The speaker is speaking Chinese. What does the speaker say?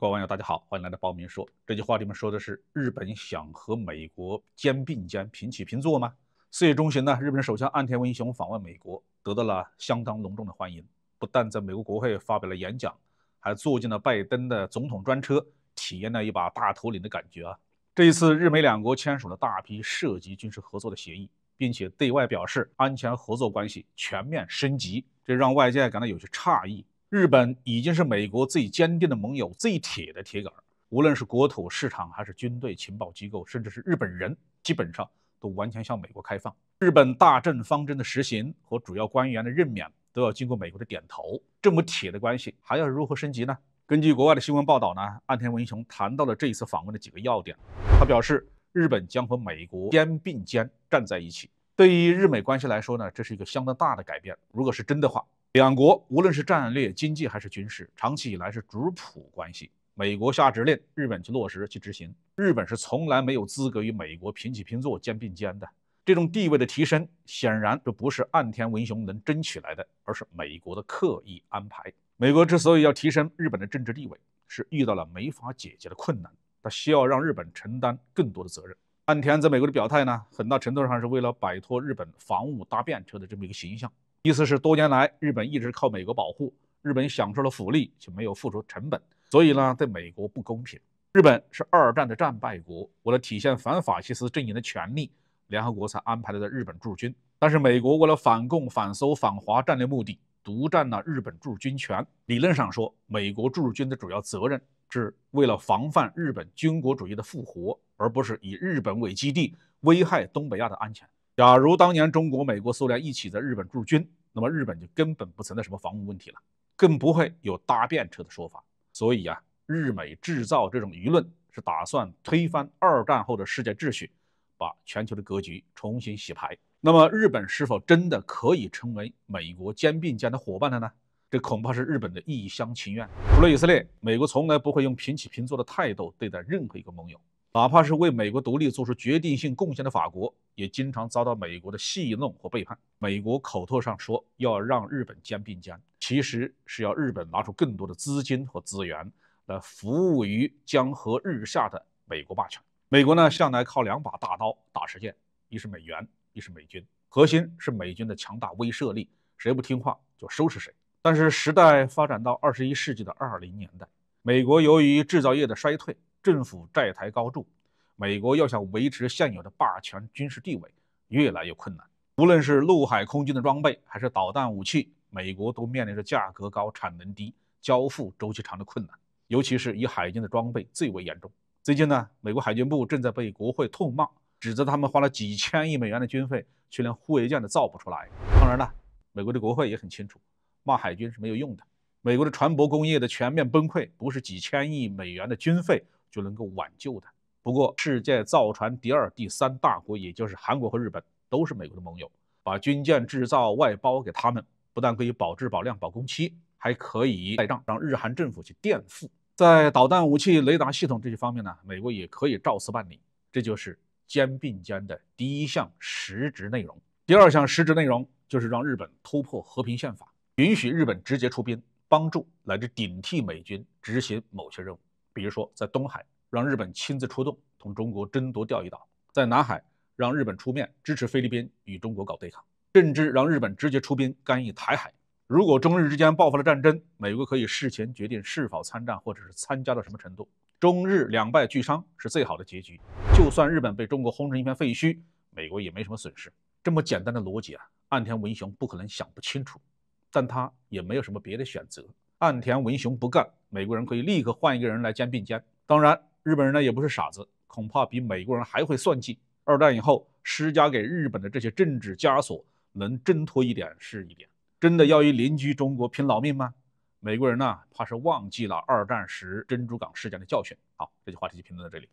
各位网友，大家好，欢迎来到报名说。这句话里面说的是日本想和美国肩并肩、平起平坐吗？四月中旬呢，日本首相岸田文雄访问美国，得到了相当隆重的欢迎，不但在美国国会发表了演讲，还坐进了拜登的总统专车，体验了一把大头领的感觉啊。这一次，日美两国签署了大批涉及军事合作的协议，并且对外表示安全合作关系全面升级，这让外界感到有些诧异。日本已经是美国最坚定的盟友、最铁的铁杆无论是国土市场还是军队、情报机构，甚至是日本人，基本上都完全向美国开放。日本大政方针的实行和主要官员的任免都要经过美国的点头。这么铁的关系还要如何升级呢？根据国外的新闻报道呢，岸田文雄谈到了这一次访问的几个要点，他表示，日本将和美国肩并肩站在一起。对于日美关系来说呢，这是一个相当大的改变。如果是真的话。两国无论是战略、经济还是军事，长期以来是主仆关系。美国下指令，日本去落实、去执行。日本是从来没有资格与美国平起平坐、肩并肩的。这种地位的提升，显然这不是岸田文雄能争取来的，而是美国的刻意安排。美国之所以要提升日本的政治地位，是遇到了没法解决的困难，他需要让日本承担更多的责任。岸田在美国的表态呢，很大程度上是为了摆脱日本防务搭便车的这么一个形象。意思是，多年来日本一直靠美国保护，日本享受了福利却没有付出成本，所以呢对美国不公平。日本是二战的战败国，为了体现反法西斯阵营的权利，联合国才安排了在日本驻军。但是美国为了反共、反苏、反华战略目的，独占了日本驻军权。理论上说，美国驻军的主要责任是为了防范日本军国主义的复活，而不是以日本为基地危害东北亚的安全。假如当年中国、美国、苏联一起在日本驻军，那么日本就根本不存在什么防务问题了，更不会有搭便车的说法。所以啊，日美制造这种舆论是打算推翻二战后的世界秩序，把全球的格局重新洗牌。那么，日本是否真的可以成为美国肩并肩的伙伴了呢？这恐怕是日本的一厢情愿。除了以色列，美国从来不会用平起平坐的态度对待任何一个盟友。哪怕是为美国独立做出决定性贡献的法国，也经常遭到美国的戏弄和背叛。美国口头上说要让日本兼并江，其实是要日本拿出更多的资金和资源来服务于江河日下的美国霸权。美国呢，向来靠两把大刀打实践，一是美元，一是美军，核心是美军的强大威慑力，谁不听话就收拾谁。但是时代发展到二十一世纪的二零年代，美国由于制造业的衰退。政府债台高筑，美国要想维持现有的霸权军事地位，越来越困难。无论是陆海空军的装备，还是导弹武器，美国都面临着价格高、产能低、交付周期长的困难。尤其是以海军的装备最为严重。最近呢，美国海军部正在被国会痛骂，指责他们花了几千亿美元的军费，却连护卫舰都造不出来。当然了，美国的国会也很清楚，骂海军是没有用的。美国的船舶工业的全面崩溃，不是几千亿美元的军费。就能够挽救的。不过，世界造船第二、第三大国，也就是韩国和日本，都是美国的盟友，把军舰制造外包给他们，不但可以保质保量保工期，还可以赖账，让日韩政府去垫付。在导弹武器、雷达系统这些方面呢，美国也可以照此办理。这就是肩并肩的第一项实质内容。第二项实质内容就是让日本突破和平宪法，允许日本直接出兵，帮助乃至顶替美军执行某些任务。比如说，在东海让日本亲自出动同中国争夺钓鱼岛，在南海让日本出面支持菲律宾与中国搞对抗，甚至让日本直接出兵干预台海。如果中日之间爆发了战争，美国可以事前决定是否参战或者是参加到什么程度。中日两败俱伤是最好的结局，就算日本被中国轰成一片废墟，美国也没什么损失。这么简单的逻辑啊，岸田文雄不可能想不清楚，但他也没有什么别的选择。岸田文雄不干，美国人可以立刻换一个人来肩并肩。当然，日本人呢也不是傻子，恐怕比美国人还会算计。二战以后施加给日本的这些政治枷锁，能挣脱一点是一点。真的要与邻居中国拼老命吗？美国人呢，怕是忘记了二战时珍珠港事件的教训。好，这期话题就评论到这里。